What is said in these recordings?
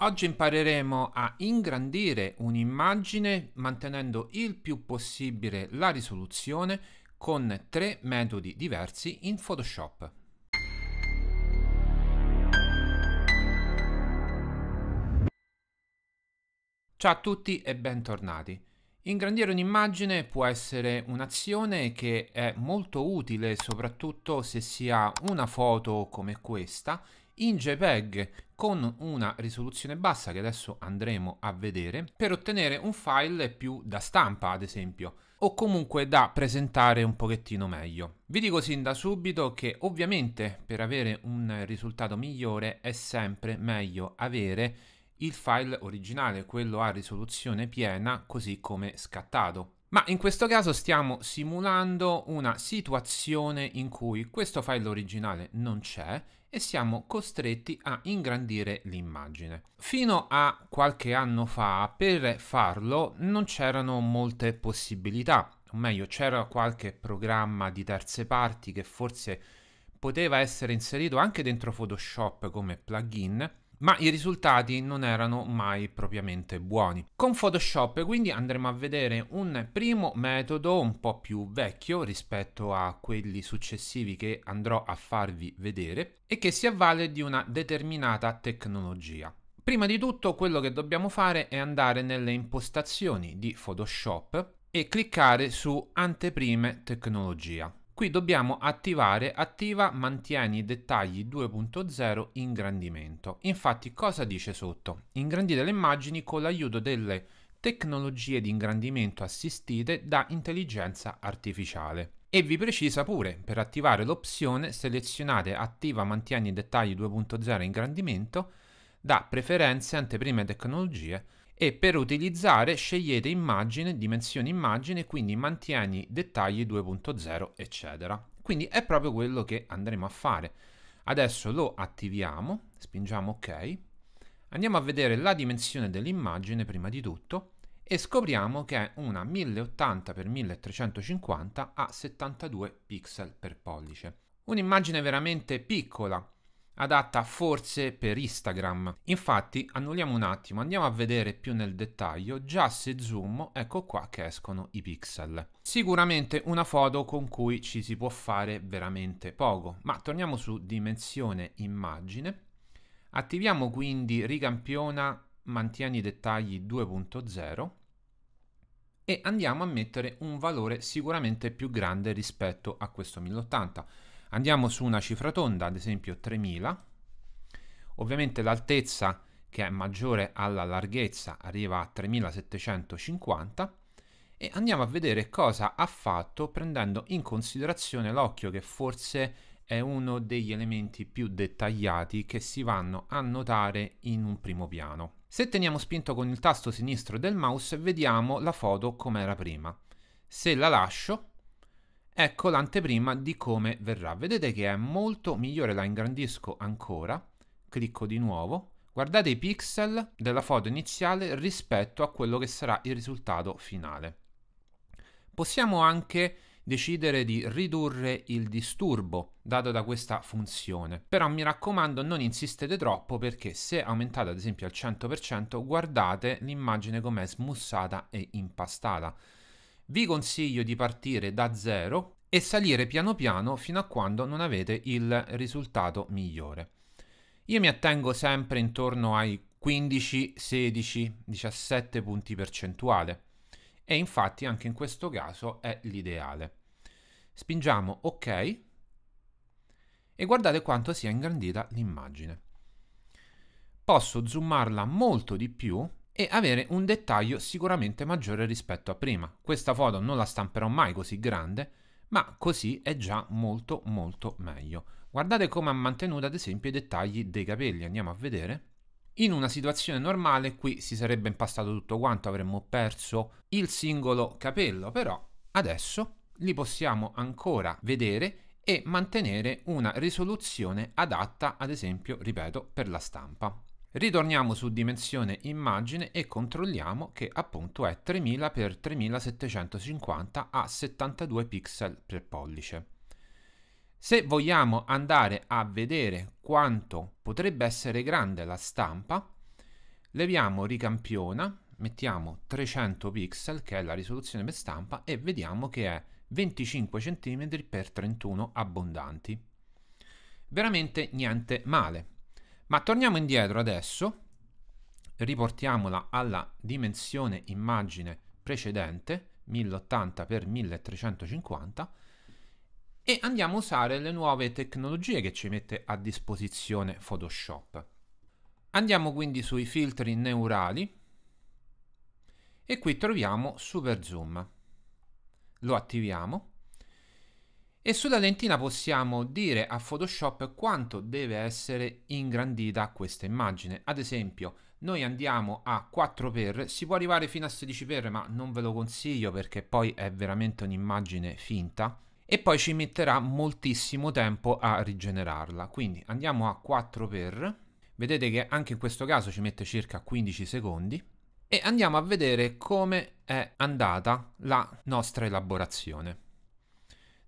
Oggi impareremo a ingrandire un'immagine mantenendo il più possibile la risoluzione con tre metodi diversi in Photoshop. Ciao a tutti e bentornati. Ingrandire un'immagine può essere un'azione che è molto utile soprattutto se si ha una foto come questa in JPEG con una risoluzione bassa che adesso andremo a vedere per ottenere un file più da stampa ad esempio o comunque da presentare un pochettino meglio. Vi dico sin da subito che ovviamente per avere un risultato migliore è sempre meglio avere il file originale, quello a risoluzione piena, così come scattato. Ma in questo caso stiamo simulando una situazione in cui questo file originale non c'è e siamo costretti a ingrandire l'immagine. Fino a qualche anno fa, per farlo, non c'erano molte possibilità, o meglio, c'era qualche programma di terze parti che forse poteva essere inserito anche dentro Photoshop come plugin, ma i risultati non erano mai propriamente buoni. Con Photoshop quindi andremo a vedere un primo metodo un po' più vecchio rispetto a quelli successivi che andrò a farvi vedere e che si avvale di una determinata tecnologia. Prima di tutto quello che dobbiamo fare è andare nelle impostazioni di Photoshop e cliccare su Anteprime Tecnologia. Qui dobbiamo attivare attiva mantieni i dettagli 2.0 ingrandimento. Infatti cosa dice sotto? Ingrandite le immagini con l'aiuto delle tecnologie di ingrandimento assistite da intelligenza artificiale. E vi precisa pure, per attivare l'opzione selezionate attiva mantieni i dettagli 2.0 ingrandimento da preferenze, anteprime tecnologie e per utilizzare scegliete immagine, dimensioni immagine, quindi mantieni dettagli 2.0 eccetera. Quindi è proprio quello che andremo a fare. Adesso lo attiviamo, spingiamo ok, andiamo a vedere la dimensione dell'immagine prima di tutto e scopriamo che è una 1080x1350 a 72 pixel per pollice. Un'immagine veramente piccola adatta forse per Instagram. Infatti, annulliamo un attimo, andiamo a vedere più nel dettaglio, già se zoom, ecco qua che escono i pixel. Sicuramente una foto con cui ci si può fare veramente poco, ma torniamo su dimensione immagine. Attiviamo quindi ricampiona, mantieni i dettagli 2.0 e andiamo a mettere un valore sicuramente più grande rispetto a questo 1080 Andiamo su una cifra tonda, ad esempio 3000. Ovviamente l'altezza che è maggiore alla larghezza arriva a 3750 e andiamo a vedere cosa ha fatto prendendo in considerazione l'occhio che forse è uno degli elementi più dettagliati che si vanno a notare in un primo piano. Se teniamo spinto con il tasto sinistro del mouse vediamo la foto come era prima. Se la lascio Ecco l'anteprima di come verrà. Vedete che è molto migliore, la ingrandisco ancora, clicco di nuovo, guardate i pixel della foto iniziale rispetto a quello che sarà il risultato finale. Possiamo anche decidere di ridurre il disturbo dato da questa funzione. Però mi raccomando non insistete troppo perché se aumentate ad esempio al 100% guardate l'immagine com'è smussata e impastata. Vi consiglio di partire da zero e salire piano piano fino a quando non avete il risultato migliore. Io mi attengo sempre intorno ai 15, 16, 17 punti percentuale e infatti anche in questo caso è l'ideale. Spingiamo ok e guardate quanto sia ingrandita l'immagine. Posso zoomarla molto di più e avere un dettaglio sicuramente maggiore rispetto a prima. Questa foto non la stamperò mai così grande, ma così è già molto molto meglio. Guardate come ha mantenuto ad esempio i dettagli dei capelli, andiamo a vedere. In una situazione normale qui si sarebbe impastato tutto quanto, avremmo perso il singolo capello, però adesso li possiamo ancora vedere e mantenere una risoluzione adatta, ad esempio, ripeto, per la stampa. Ritorniamo su dimensione immagine e controlliamo che appunto è 3000 x 3750 a 72 pixel per pollice. Se vogliamo andare a vedere quanto potrebbe essere grande la stampa, leviamo ricampiona, mettiamo 300 pixel che è la risoluzione per stampa e vediamo che è 25 cm x 31 abbondanti. Veramente niente male. Ma torniamo indietro adesso, riportiamola alla dimensione immagine precedente, 1080x1350, e andiamo a usare le nuove tecnologie che ci mette a disposizione Photoshop. Andiamo quindi sui filtri neurali e qui troviamo Super Zoom. Lo attiviamo e sulla lentina possiamo dire a Photoshop quanto deve essere ingrandita questa immagine. Ad esempio, noi andiamo a 4x, si può arrivare fino a 16x, ma non ve lo consiglio perché poi è veramente un'immagine finta e poi ci metterà moltissimo tempo a rigenerarla. Quindi andiamo a 4x, vedete che anche in questo caso ci mette circa 15 secondi e andiamo a vedere come è andata la nostra elaborazione.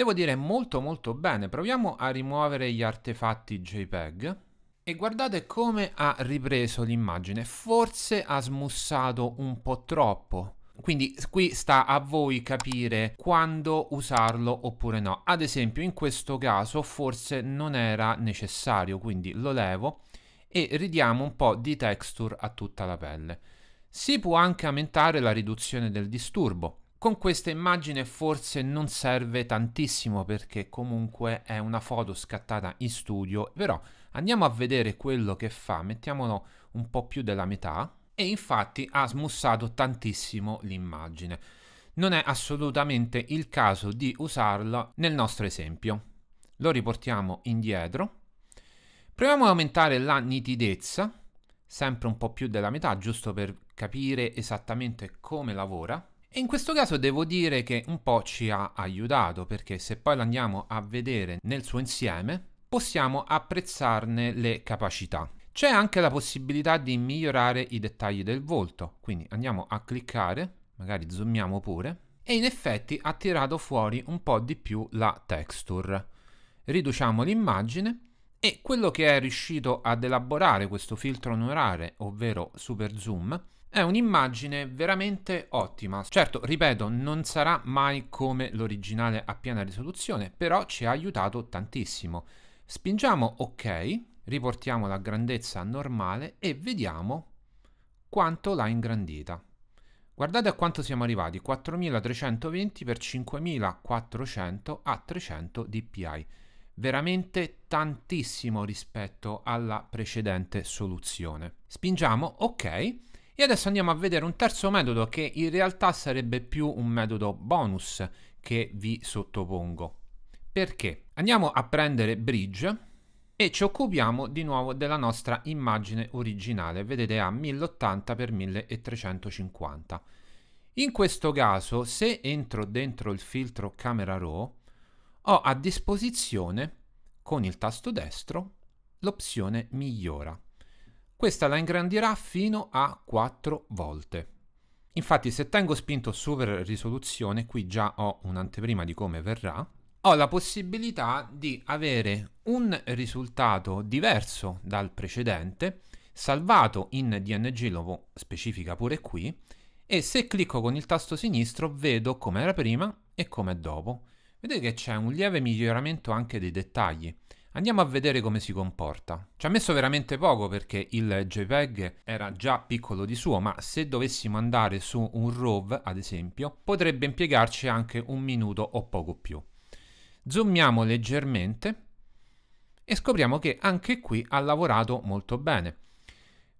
Devo dire molto molto bene, proviamo a rimuovere gli artefatti JPEG e guardate come ha ripreso l'immagine, forse ha smussato un po' troppo. Quindi qui sta a voi capire quando usarlo oppure no. Ad esempio in questo caso forse non era necessario, quindi lo levo e ridiamo un po' di texture a tutta la pelle. Si può anche aumentare la riduzione del disturbo. Con questa immagine forse non serve tantissimo perché comunque è una foto scattata in studio, però andiamo a vedere quello che fa, mettiamolo un po' più della metà e infatti ha smussato tantissimo l'immagine. Non è assolutamente il caso di usarla nel nostro esempio. Lo riportiamo indietro. Proviamo ad aumentare la nitidezza, sempre un po' più della metà, giusto per capire esattamente come lavora e in questo caso devo dire che un po' ci ha aiutato perché se poi l'andiamo a vedere nel suo insieme possiamo apprezzarne le capacità. C'è anche la possibilità di migliorare i dettagli del volto, quindi andiamo a cliccare, magari zoomiamo pure, e in effetti ha tirato fuori un po' di più la texture. Riduciamo l'immagine e quello che è riuscito ad elaborare questo filtro onorare, ovvero super zoom, è un'immagine veramente ottima. Certo, ripeto, non sarà mai come l'originale a piena risoluzione, però ci ha aiutato tantissimo. Spingiamo ok, riportiamo la grandezza normale e vediamo quanto l'ha ingrandita. Guardate a quanto siamo arrivati, 4320 x 5400 a 300 dpi. Veramente tantissimo rispetto alla precedente soluzione. Spingiamo ok e adesso andiamo a vedere un terzo metodo che in realtà sarebbe più un metodo bonus che vi sottopongo. Perché? Andiamo a prendere Bridge e ci occupiamo di nuovo della nostra immagine originale, vedete a 1080x1350. In questo caso, se entro dentro il filtro Camera Raw, ho a disposizione, con il tasto destro, l'opzione Migliora questa la ingrandirà fino a 4 volte. Infatti se tengo spinto su per risoluzione, qui già ho un'anteprima di come verrà, ho la possibilità di avere un risultato diverso dal precedente, salvato in DNG, lo specifica pure qui, e se clicco con il tasto sinistro vedo come era prima e come è dopo. Vedete che c'è un lieve miglioramento anche dei dettagli. Andiamo a vedere come si comporta. Ci ha messo veramente poco perché il JPEG era già piccolo di suo, ma se dovessimo andare su un RAW, ad esempio, potrebbe impiegarci anche un minuto o poco più. Zoomiamo leggermente e scopriamo che anche qui ha lavorato molto bene.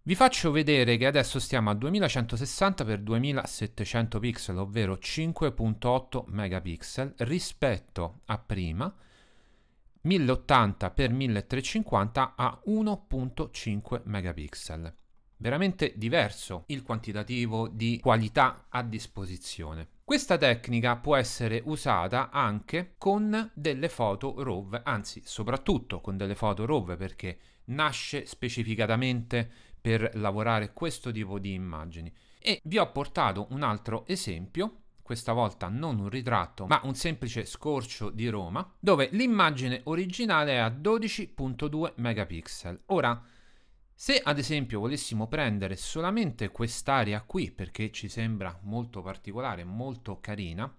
Vi faccio vedere che adesso stiamo a 2160x2700 pixel, ovvero 5.8 megapixel rispetto a prima 1080x1350 a 1.5 megapixel. Veramente diverso il quantitativo di qualità a disposizione. Questa tecnica può essere usata anche con delle foto RAW, anzi soprattutto con delle foto RAW perché nasce specificatamente per lavorare questo tipo di immagini. E vi ho portato un altro esempio questa volta non un ritratto ma un semplice scorcio di Roma, dove l'immagine originale è a 12.2 megapixel. Ora, se ad esempio volessimo prendere solamente quest'area qui perché ci sembra molto particolare, molto carina,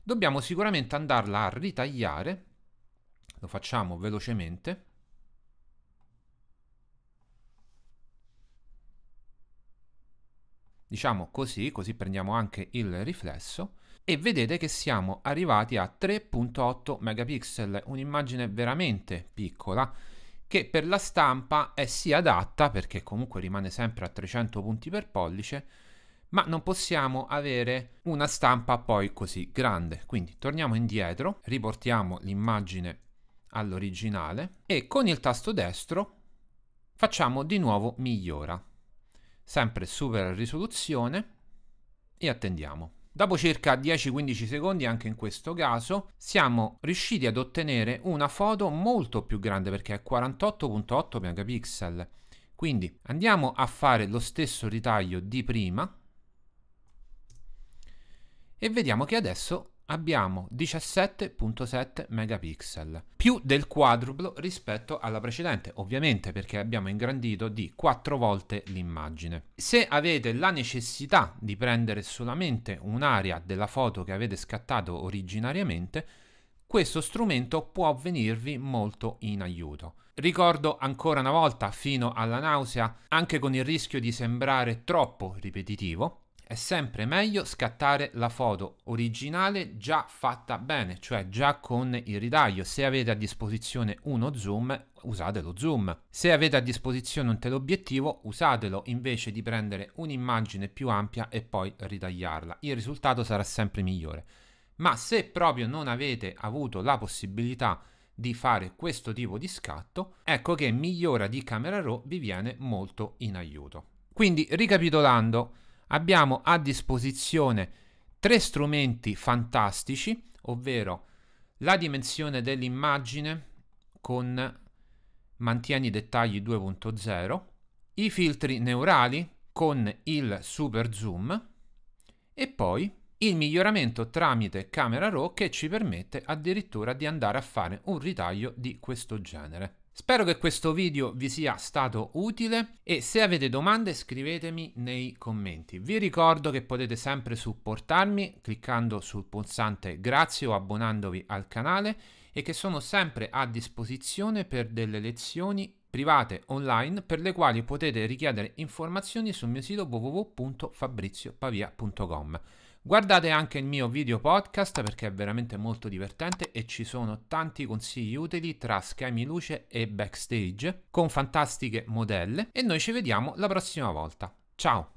dobbiamo sicuramente andarla a ritagliare, lo facciamo velocemente, diciamo così, così prendiamo anche il riflesso, e vedete che siamo arrivati a 3.8 megapixel, un'immagine veramente piccola che per la stampa è sì adatta perché comunque rimane sempre a 300 punti per pollice, ma non possiamo avere una stampa poi così grande. Quindi torniamo indietro, riportiamo l'immagine all'originale e con il tasto destro facciamo di nuovo migliora sempre super risoluzione e attendiamo. Dopo circa 10-15 secondi, anche in questo caso, siamo riusciti ad ottenere una foto molto più grande perché è 48.8 megapixel. Quindi andiamo a fare lo stesso ritaglio di prima e vediamo che adesso abbiamo 17.7 megapixel, più del quadruplo rispetto alla precedente, ovviamente perché abbiamo ingrandito di 4 volte l'immagine. Se avete la necessità di prendere solamente un'area della foto che avete scattato originariamente, questo strumento può venirvi molto in aiuto. Ricordo ancora una volta, fino alla nausea, anche con il rischio di sembrare troppo ripetitivo, è sempre meglio scattare la foto originale già fatta bene, cioè già con il ridaglio. Se avete a disposizione uno zoom, usate lo zoom. Se avete a disposizione un teleobiettivo, usatelo invece di prendere un'immagine più ampia e poi ritagliarla. Il risultato sarà sempre migliore. Ma se proprio non avete avuto la possibilità di fare questo tipo di scatto, ecco che migliora di camera RAW vi viene molto in aiuto. Quindi, ricapitolando, abbiamo a disposizione tre strumenti fantastici, ovvero la dimensione dell'immagine con mantieni dettagli 2.0, i filtri neurali con il super zoom e poi il miglioramento tramite camera RAW che ci permette addirittura di andare a fare un ritaglio di questo genere. Spero che questo video vi sia stato utile e se avete domande scrivetemi nei commenti. Vi ricordo che potete sempre supportarmi cliccando sul pulsante grazie o abbonandovi al canale e che sono sempre a disposizione per delle lezioni private online per le quali potete richiedere informazioni sul mio sito www.fabriziopavia.com. Guardate anche il mio video podcast perché è veramente molto divertente e ci sono tanti consigli utili tra schemi luce e backstage con fantastiche modelle e noi ci vediamo la prossima volta. Ciao!